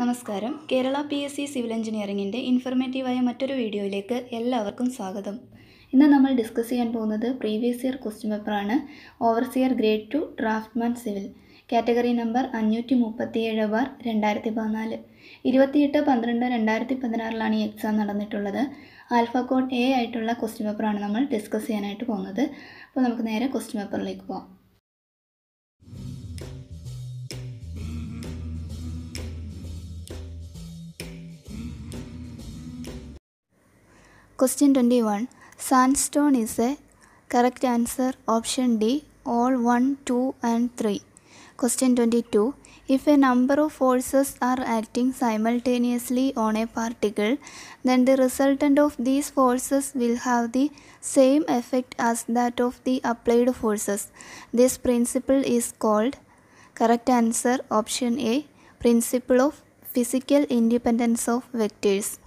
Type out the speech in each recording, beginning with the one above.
നമസ്കാരം Kerala P S C civil എഞ്ചിനീയറിംഗിൻ്റെ ഇൻഫർമേറ്റീവായ മറ്റൊരു വീഡിയോയിലേക്ക് എല്ലാവർക്കും സ്വാഗതം ഇന്ന് നമ്മൾ ഡിസ്കസ് ചെയ്യാൻ പോകുന്നത് പ്രീവിയസ് ഇയർ ക്വസ്റ്റ്യൻ പേപ്പറാണ് overseer grade two draftsman civil category number അഞ്ഞൂറ്റി മുപ്പത്തിയേഴ് ബാർ രണ്ടായിരത്തി പതിനാല് ഇരുപത്തിയെട്ട് പന്ത്രണ്ട് രണ്ടായിരത്തി പതിനാറിലാണ് ഈ എക്സാം നടന്നിട്ടുള്ളത് ആൽഫ കോഡ് എ ആയിട്ടുള്ള ക്വസ്റ്റ്യൻ പേപ്പറാണ് നമ്മൾ ഡിസ്കസ് ചെയ്യാനായിട്ട് പോകുന്നത് അപ്പോൾ നമുക്ക് നേരെ ക്വസ്റ്റ്യൻ പേപ്പറിലേക്ക് പോകാം Question 21. Sandstone is a correct answer option D all 1, 2 and 3. Question 22. If a number of forces are acting simultaneously on a particle, then the resultant of these forces will have the same effect as that of the applied forces. This principle is called correct answer option A, principle of physical independence of vectors.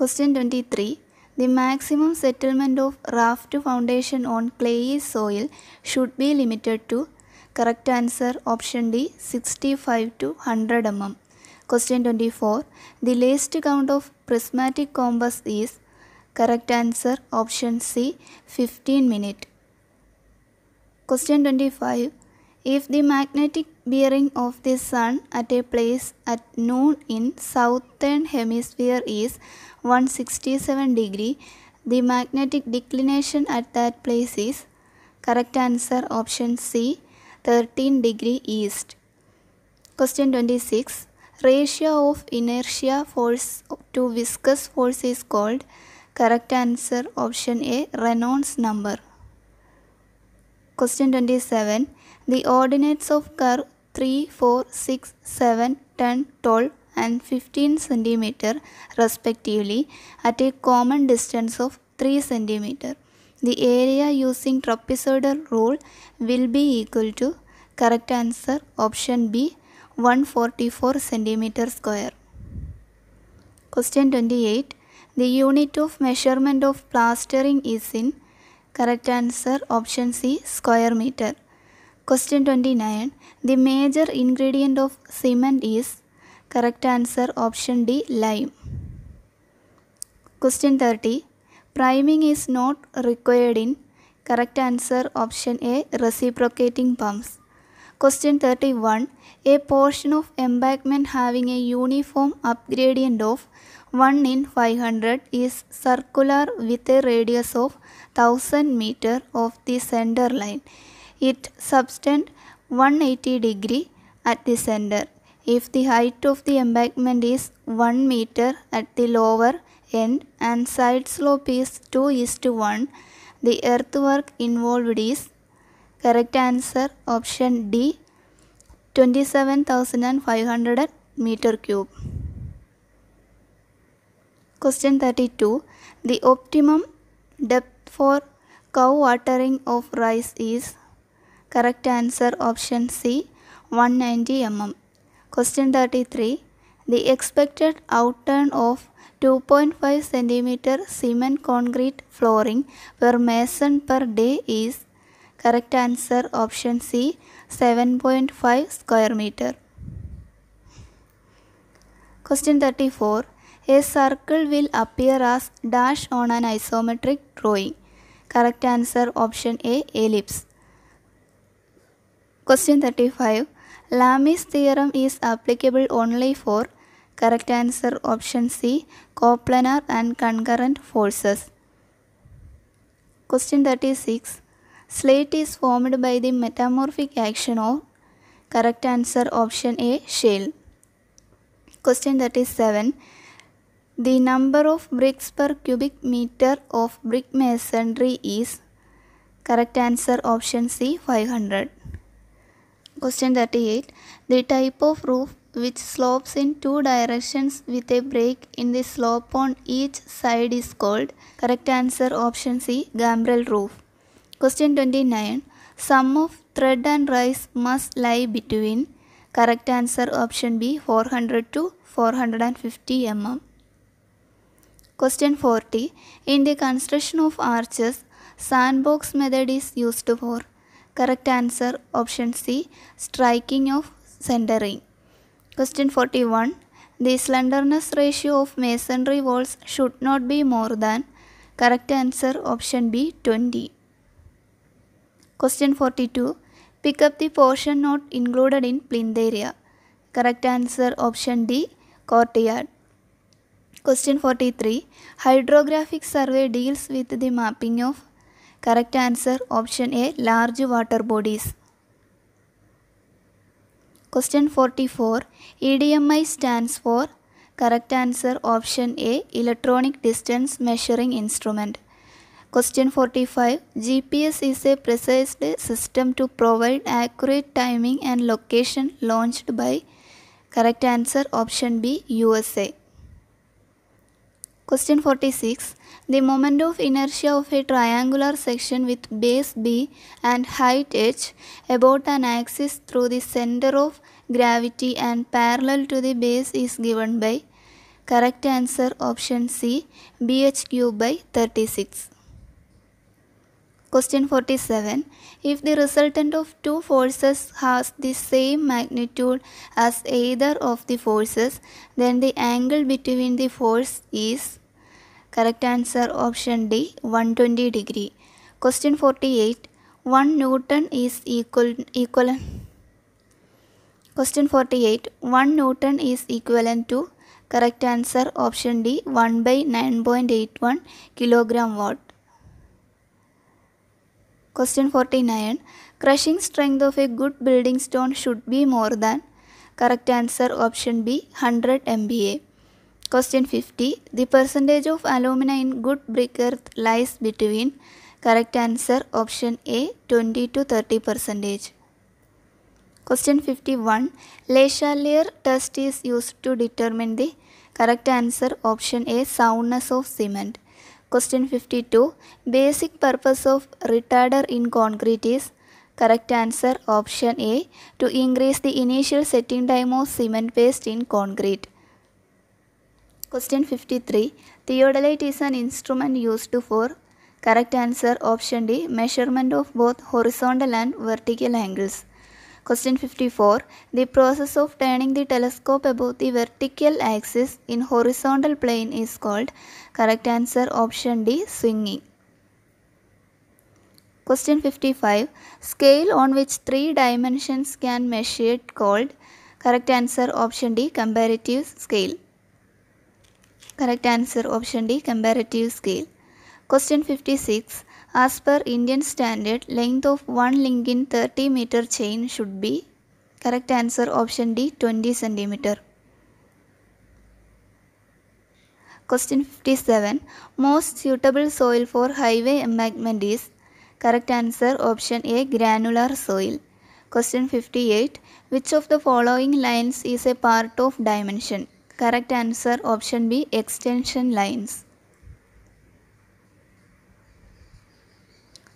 Question 23. The maximum settlement of raft foundation on clayey soil should be limited to correct answer option D 65 to 100 mm. Question 24. The least count of prismatic compass is correct answer option C 15 minute. Question 25. If the magnetic bearing of the sun at a place at noon in southern hemisphere is 167 degree, the magnetic declination at that place is correct answer option C 13 degree east. Question 26. Ratio of inertia force to viscous force is called correct answer option A Reynolds number. Question 27. The ordinates of curve 3, 4, 6, 7, 10, 12 and 15 cm respectively at a common distance of 3 cm. The area using trapezoidal rule will be equal to correct answer option B 144 cm square. Question 28. The unit of measurement of plastering is in correct answer option C square meter. Question 29. The major ingredient of cement is correct answer option D lime. Question 30. Priming is not required in correct answer option A reciprocating pumps. Question 31. A portion of embankment having a uniform upgradient of 1 in 500 is circular with a radius of 1000 meter of the center line it subtends 180 degree at the center. If the height of the embankment is 1 meter at the lower end and side slope is 2 is to 1, the earthwork involved is correct answer option D 27,500 meter cube. Question 32. The optimum depth for cow watering of rice is Correct answer option C 190 mm. Question 33. The expected outturn of 2.5 cm cement concrete flooring per mason per day is Correct answer option C 7.5 square meter. Question 34. A circle will appear as dash on an isometric drawing. Correct answer option A ellipse. Question 35. Lamy's theorem is applicable only for correct answer option C coplanar and concurrent forces. Question 36. Slate is formed by the metamorphic action of correct answer option A shale. Question 37. The number of bricks per cubic meter of brick masonry is correct answer option C 500. Question 38. The type of roof which slopes in two directions with a break in the slope on each side is called. Correct answer option C. Gambrel roof. Question 29. Sum of thread and rise must lie between. Correct answer option B 400 to 450 mm. Question 40. In the construction of arches, sandbox method is used for. Correct answer option C striking of centering. Question 41 The slenderness ratio of masonry walls should not be more than Correct answer option B 20. Question 42 Pick up the portion not included in plinth area. Correct answer option D courtyard. Question 43 Hydrographic survey deals with the mapping of Correct answer option A large water bodies. Question 44 EDMI stands for Correct answer option A electronic distance measuring instrument. Question 45 GPS is a precise system to provide accurate timing and location launched by Correct answer option B USA. Question 46. The moment of inertia of a triangular section with base B and height h about an axis through the center of gravity and parallel to the base is given by correct answer option C BHQ by 36. Question 47. If the resultant of two forces has the same magnitude as either of the forces, then the angle between the force is Correct answer option D 120 degree. Question 48 1 Newton is equal equivalent Question 48 1 Newton is equivalent to Correct answer option D 1 by 9.81 kilogram watt. Question 49 Crushing strength of a good building stone should be more than Correct answer option B 100 MBA. Question 50. The percentage of alumina in good brick earth lies between correct answer option A 20 to 30 percentage. Question 51. Le Chatelier test is used to determine the correct answer option A soundness of cement. Question 52. Basic purpose of retarder in concrete is correct answer option A to increase the initial setting time of cement paste in concrete. Question 53. Theodolite is an instrument used for correct answer option D measurement of both horizontal and vertical angles. Question 54. The process of turning the telescope above the vertical axis in horizontal plane is called correct answer option D swinging. Question 55. Scale on which three dimensions can measure called correct answer option D comparative scale. Correct answer option D comparative scale. Question 56. As per Indian standard, length of one link in 30 meter chain should be. Correct answer option D 20 centimeter. Question 57. Most suitable soil for highway embankment is. Correct answer option A granular soil. Question 58. Which of the following lines is a part of dimension? Correct answer option B extension lines.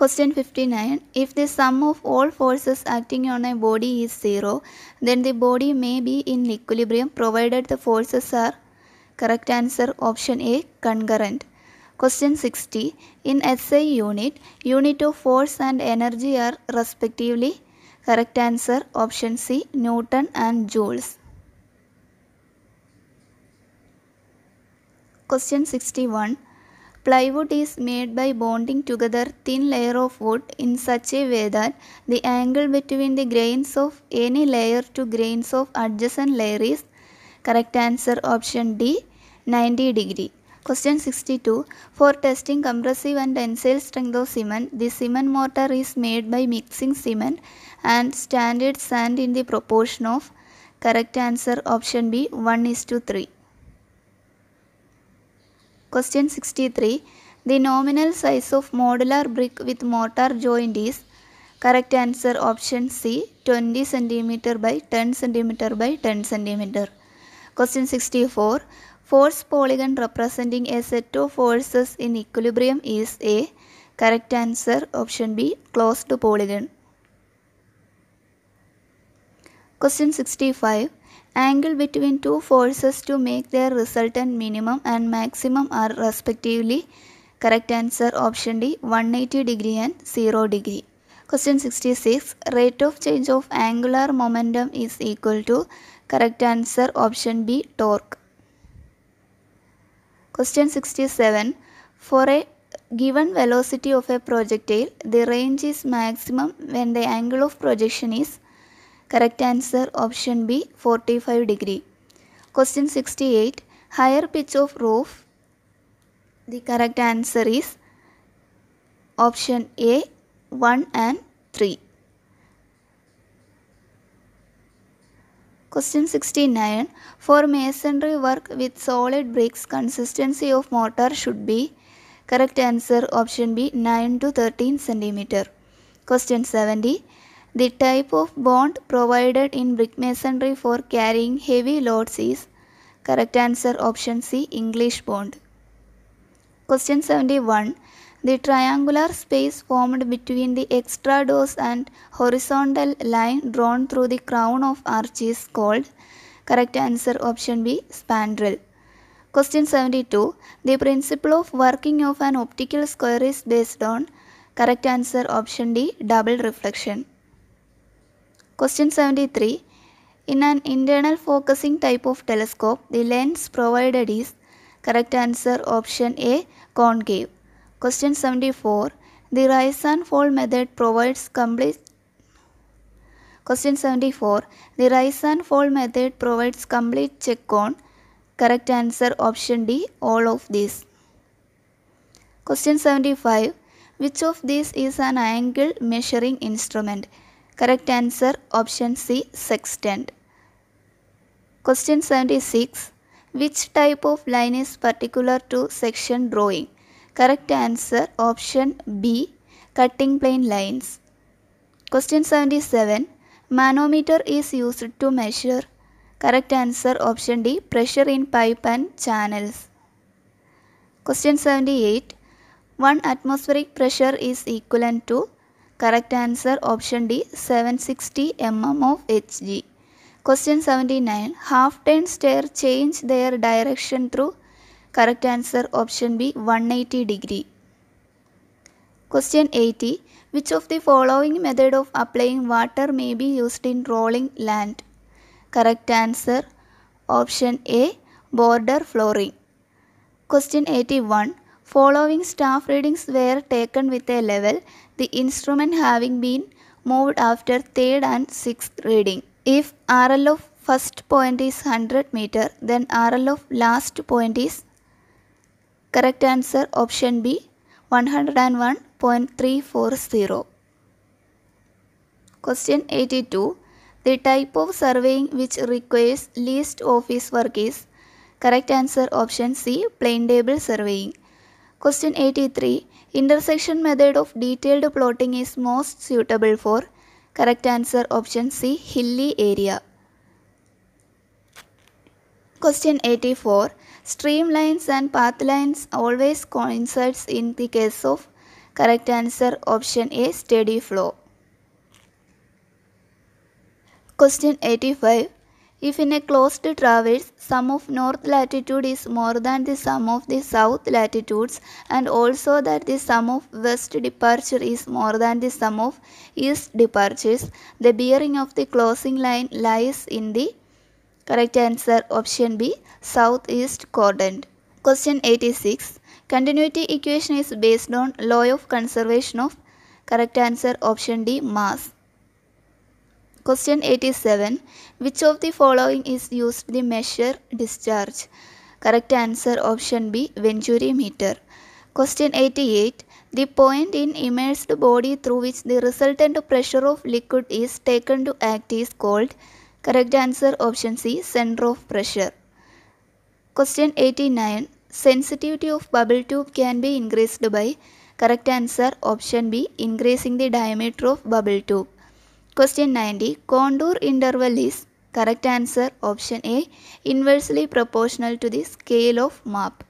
Question 59. If the sum of all forces acting on a body is zero, then the body may be in equilibrium provided the forces are correct answer option A concurrent. Question 60. In SI unit, unit of force and energy are respectively correct answer option C Newton and Joules. Question 61. Plywood is made by bonding together thin layer of wood in such a way that the angle between the grains of any layer to grains of adjacent layer is correct answer option D 90 degree. Question 62. For testing compressive and tensile strength of cement, the cement mortar is made by mixing cement and standard sand in the proportion of correct answer option B 1 is to 3. Question 63. The nominal size of modular brick with mortar joint is correct answer option C 20 cm by 10 cm by 10 cm. Question 64. Force polygon representing a set of forces in equilibrium is A. Correct answer option B closed polygon. Question 65 angle between two forces to make their resultant minimum and maximum are respectively correct answer option D 180 degree and 0 degree. Question 66 rate of change of angular momentum is equal to correct answer option B torque. Question 67 for a given velocity of a projectile the range is maximum when the angle of projection is Correct answer option B 45 degree. Question 68 Higher pitch of roof. The correct answer is option A 1 and 3. Question 69 For masonry work with solid bricks consistency of mortar should be Correct answer option B 9 to 13 centimeter. Question 70 the type of bond provided in brick masonry for carrying heavy loads is correct answer option C English bond. Question 71. The triangular space formed between the extradós and horizontal line drawn through the crown of arch is called correct answer option B spandrel. Question 72. The principle of working of an optical square is based on correct answer option D double reflection. Question 73. In an internal focusing type of telescope, the lens provided is correct answer option A concave. Question 74. The rise and fall method provides complete Question 74. The rise and fall method provides complete check on correct answer option D all of these. Question 75. Which of these is an angle measuring instrument? Correct answer option C sextant. Question 76. Which type of line is particular to section drawing? Correct answer option B cutting plane lines. Question 77. Manometer is used to measure. Correct answer option D pressure in pipe and channels. Question 78. 1 atmospheric pressure is equivalent to Correct answer option D 760 mm of Hg. Question 79 Half turn stair change their direction through Correct answer option B 180 degree. Question 80 Which of the following method of applying water may be used in rolling land? Correct answer option A border flooring. Question 81 Following staff readings were taken with a level, the instrument having been moved after third and sixth reading. If RL of first point is 100 meter, then RL of last point is correct answer option B 101.340. Question 82. The type of surveying which requires least office work is correct answer option C plain table surveying. Question 83. Intersection method of detailed plotting is most suitable for correct answer option C hilly area. Question 84. Streamlines and path lines always coincides in the case of correct answer option A steady flow. Question 85. If in a closed traverse, sum of north latitude is more than the sum of the south latitudes and also that the sum of west departure is more than the sum of east departures, the bearing of the closing line lies in the correct answer option B, southeast quadrant. Question 86. Continuity equation is based on law of conservation of correct answer option D, mass. Question 87. Which of the following is used to measure discharge? Correct answer option B Venturi meter. Question 88. The point in immersed body through which the resultant pressure of liquid is taken to act is called Correct answer option C center of pressure. Question 89. Sensitivity of bubble tube can be increased by Correct answer option B increasing the diameter of bubble tube. Question 90. Contour interval is correct answer option A. Inversely proportional to the scale of map.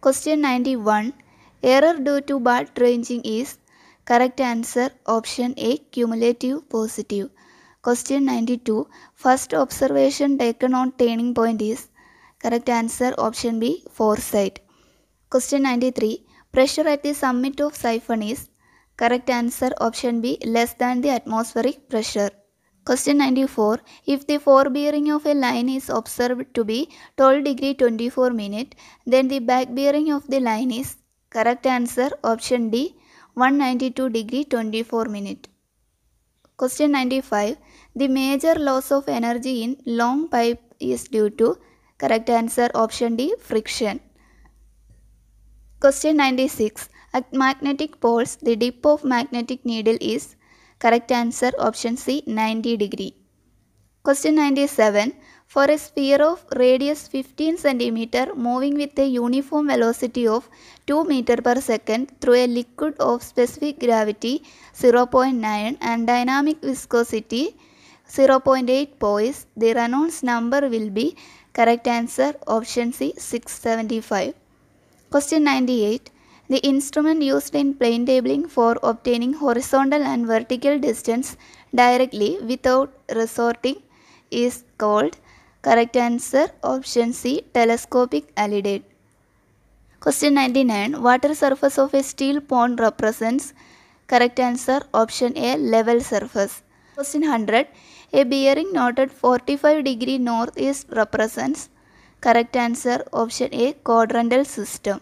Question 91. Error due to bar ranging is correct answer option A. Cumulative positive. Question 92. First observation taken on turning point is correct answer option B. Foresight. Question 93. Pressure at the summit of siphon is Correct answer option B less than the atmospheric pressure. Question 94. If the forebearing of a line is observed to be 12 degree 24 minute, then the back bearing of the line is correct answer option D 192 degree 24 minute. Question 95. The major loss of energy in long pipe is due to correct answer option D friction. Question 96. At magnetic poles, the dip of magnetic needle is correct answer option C 90 degree. Question 97. For a sphere of radius 15 cm moving with a uniform velocity of 2 m per second through a liquid of specific gravity 0.9 and dynamic viscosity 0.8 poise, the Reynolds number will be correct answer option C 675. Question 98. The instrument used in plane tabling for obtaining horizontal and vertical distance directly without resorting is called correct answer option C telescopic alidate. Question 99 Water surface of a steel pond represents correct answer option A level surface. Question 100 A bearing noted 45 degree north east represents correct answer option A quadrantal system.